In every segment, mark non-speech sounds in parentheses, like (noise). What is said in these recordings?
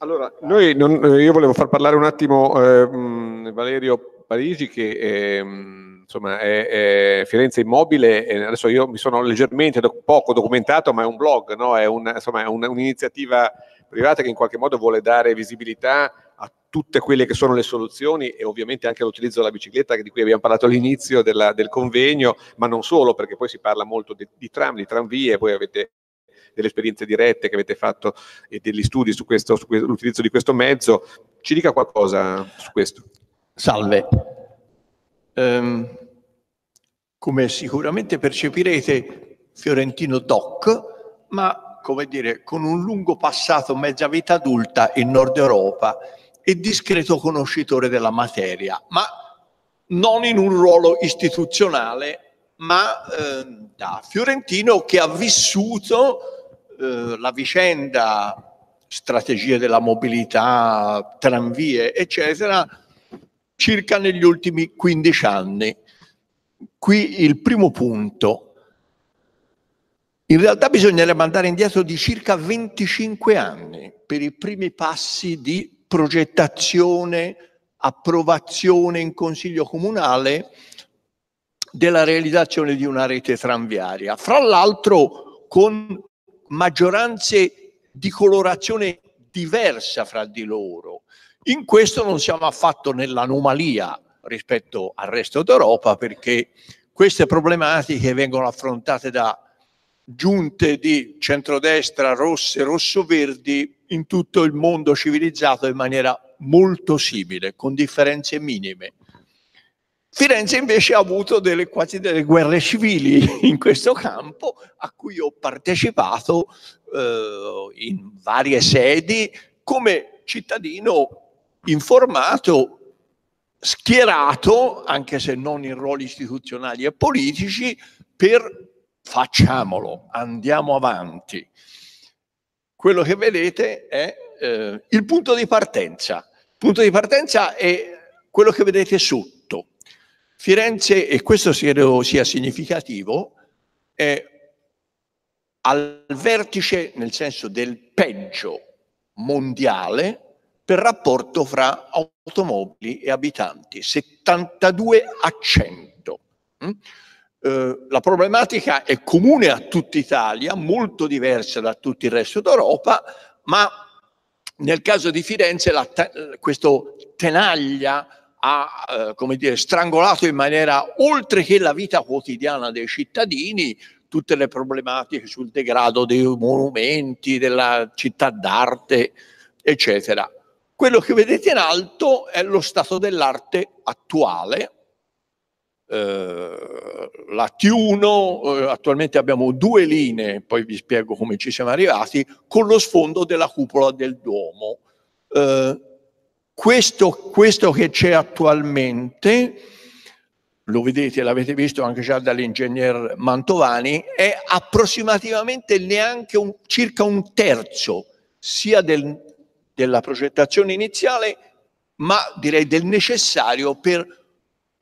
Allora, noi non, eh, io volevo far parlare un attimo eh, Valerio Parigi che eh, insomma, è, è, Firenze Immobile, adesso io mi sono leggermente poco documentato, ma è un blog, no? è, un, insomma, è un, un'iniziativa privata che in qualche modo vuole dare visibilità a tutte quelle che sono le soluzioni e ovviamente anche all'utilizzo della bicicletta di cui abbiamo parlato all'inizio della, del convegno, ma non solo perché poi si parla molto di, di tram, di tramvie, poi avete delle esperienze dirette che avete fatto e degli studi su, questo, su di questo mezzo. Ci dica qualcosa su questo. Salve. Um, come sicuramente percepirete, Fiorentino Doc, ma come dire, con un lungo passato, mezza vita adulta in Nord Europa e discreto conoscitore della materia, ma non in un ruolo istituzionale, ma eh, da fiorentino che ha vissuto eh, la vicenda, strategie della mobilità, tranvie, eccetera, circa negli ultimi 15 anni. Qui il primo punto. In realtà bisognerebbe andare indietro di circa 25 anni per i primi passi di progettazione, approvazione in Consiglio Comunale della realizzazione di una rete tranviaria. Fra l'altro con maggioranze di colorazione diversa fra di loro. In questo non siamo affatto nell'anomalia rispetto al resto d'Europa perché queste problematiche vengono affrontate da giunte di centrodestra rosse, rosso-verdi in tutto il mondo civilizzato in maniera molto simile, con differenze minime. Firenze invece ha avuto delle, quasi delle guerre civili in questo campo a cui ho partecipato eh, in varie sedi come cittadino informato, schierato, anche se non in ruoli istituzionali e politici, per facciamolo, andiamo avanti. Quello che vedete è eh, il punto di partenza. Il punto di partenza è quello che vedete su, Firenze, e questo credo sia significativo, è al vertice nel senso del peggio mondiale per rapporto fra automobili e abitanti, 72 a 100. Mm? Eh, la problematica è comune a tutta Italia, molto diversa da tutto il resto d'Europa, ma nel caso di Firenze la, questo tenaglia ha eh, dire, strangolato in maniera oltre che la vita quotidiana dei cittadini tutte le problematiche sul degrado dei monumenti, della città d'arte, eccetera. Quello che vedete in alto è lo stato dell'arte attuale. Eh, la Tiuno, eh, attualmente abbiamo due linee, poi vi spiego come ci siamo arrivati, con lo sfondo della cupola del Duomo. Eh, questo, questo che c'è attualmente, lo vedete, l'avete visto anche già dall'ingegner Mantovani, è approssimativamente neanche un, circa un terzo sia del, della progettazione iniziale, ma direi del necessario per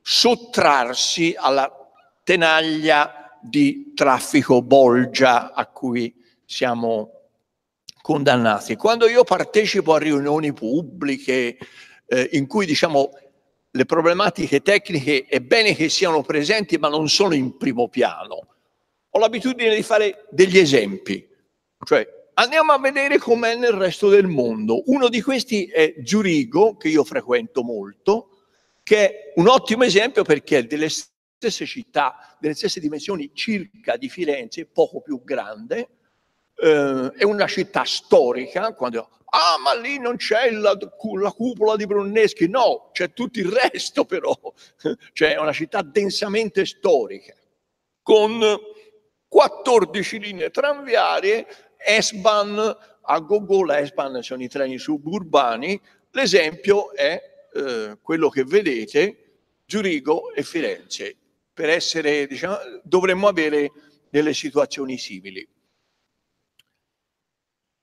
sottrarsi alla tenaglia di traffico bolgia a cui siamo condannati. Quando io partecipo a riunioni pubbliche eh, in cui diciamo le problematiche tecniche è bene che siano presenti ma non sono in primo piano, ho l'abitudine di fare degli esempi, cioè andiamo a vedere com'è nel resto del mondo. Uno di questi è Zurigo, che io frequento molto, che è un ottimo esempio perché è delle stesse città, delle stesse dimensioni circa di Firenze, poco più grande, eh, è una città storica, quando ah ma lì non c'è la, la, cupola di Brunneschi, no, c'è tutto il resto però, (laughs) cioè è una città densamente storica, con 14 linee tranviarie, S-Bahn, a Gogò la S-Bahn sono i treni suburbani, l'esempio è eh, quello che vedete, Zurigo e Firenze, per essere, diciamo, dovremmo avere delle situazioni simili.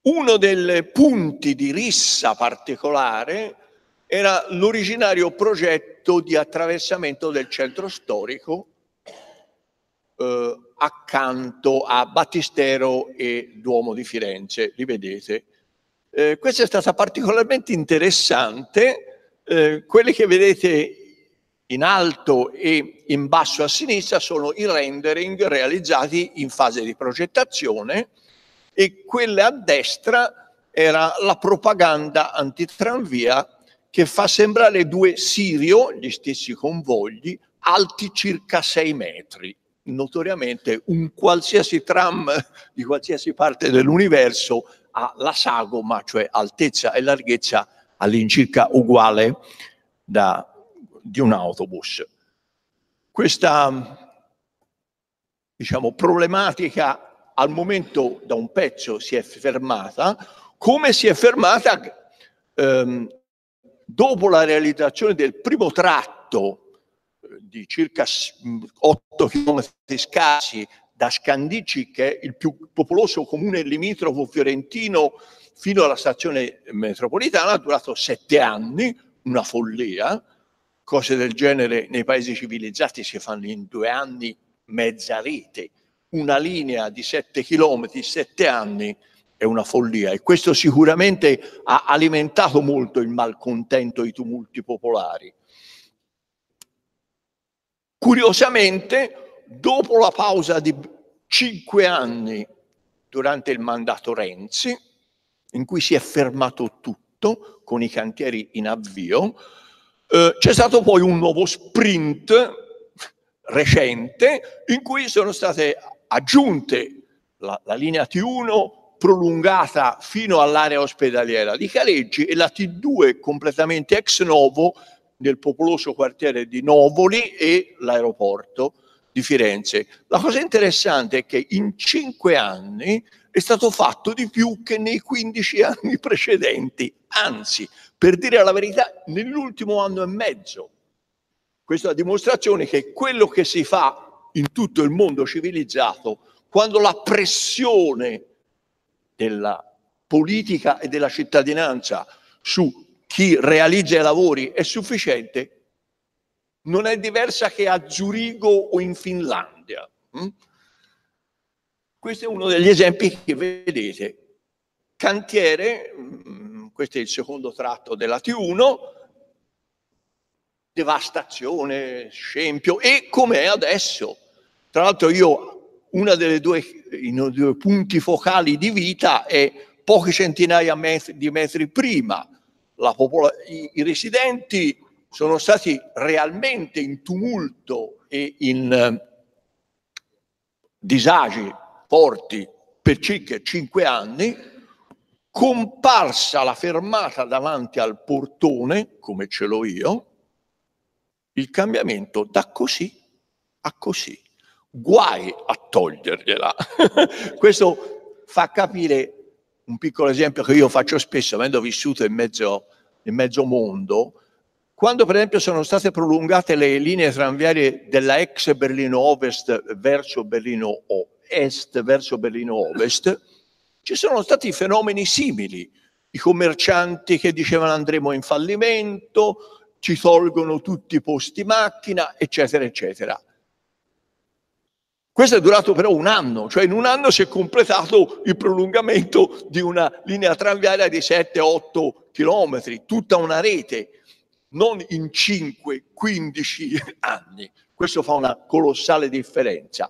Uno dei punti di rissa particolare era l'originario progetto di attraversamento del centro storico eh, accanto a Battistero e Duomo di Firenze, li vedete. Eh, questa è stata particolarmente interessante, eh, quelli che vedete in alto e in basso a sinistra sono i rendering realizzati in fase di progettazione e quella a destra era la propaganda antitranvia che fa sembrare due Sirio, gli stessi convogli, alti circa 6 metri. Notoriamente un qualsiasi tram di qualsiasi parte dell'universo ha la sagoma, cioè altezza e larghezza all'incirca uguale da, di un autobus. Questa diciamo, problematica al momento da un pezzo si è fermata, come si è fermata ehm, dopo la realizzazione del primo tratto eh, di circa 8 km mm, scarsi da Scandici, che è il più popoloso comune limitrofo fiorentino, fino alla stazione metropolitana, ha durato sette anni, una follia. Cose del genere nei paesi civilizzati si fanno in due anni, mezza rete una linea di 7 km, 7 anni, è una follia e questo sicuramente ha alimentato molto il malcontento, i tumulti popolari. Curiosamente, dopo la pausa di 5 anni durante il mandato Renzi, in cui si è fermato tutto con i cantieri in avvio, eh, c'è stato poi un nuovo sprint recente in cui sono state aggiunte la, la linea T1 prolungata fino all'area ospedaliera di Careggi e la T2 completamente ex novo nel popoloso quartiere di Novoli e l'aeroporto di Firenze. La cosa interessante è che in cinque anni è stato fatto di più che nei 15 anni precedenti, anzi, per dire la verità, nell'ultimo anno e mezzo. Questa è la dimostrazione che quello che si fa in tutto il mondo civilizzato quando la pressione della politica e della cittadinanza su chi realizza i lavori è sufficiente non è diversa che a Zurigo o in Finlandia. Hm? Questo è uno degli esempi che vedete. Cantiere, hm, questo è il secondo tratto della T1, devastazione, scempio e com'è adesso. Tra l'altro io, uno dei due punti focali di vita è poche centinaia di metri prima. Popola, i, I residenti sono stati realmente in tumulto e in eh, disagi forti per circa cinque anni, comparsa la fermata davanti al portone, come ce l'ho io, il cambiamento da così a così guai a togliergliela. (laughs) Questo fa capire un piccolo esempio che io faccio spesso, avendo vissuto in mezzo, in mezzo mondo, quando per esempio sono state prolungate le linee tranviarie della ex Berlino Ovest verso Berlino Est, verso Berlino Ovest, ci sono stati fenomeni simili. I commercianti che dicevano andremo in fallimento, ci tolgono tutti i posti macchina, eccetera, eccetera. Questo è durato però un anno, cioè in un anno si è completato il prolungamento di una linea tranviaria di 7-8 chilometri, tutta una rete, non in 5-15 anni. Questo fa una colossale differenza.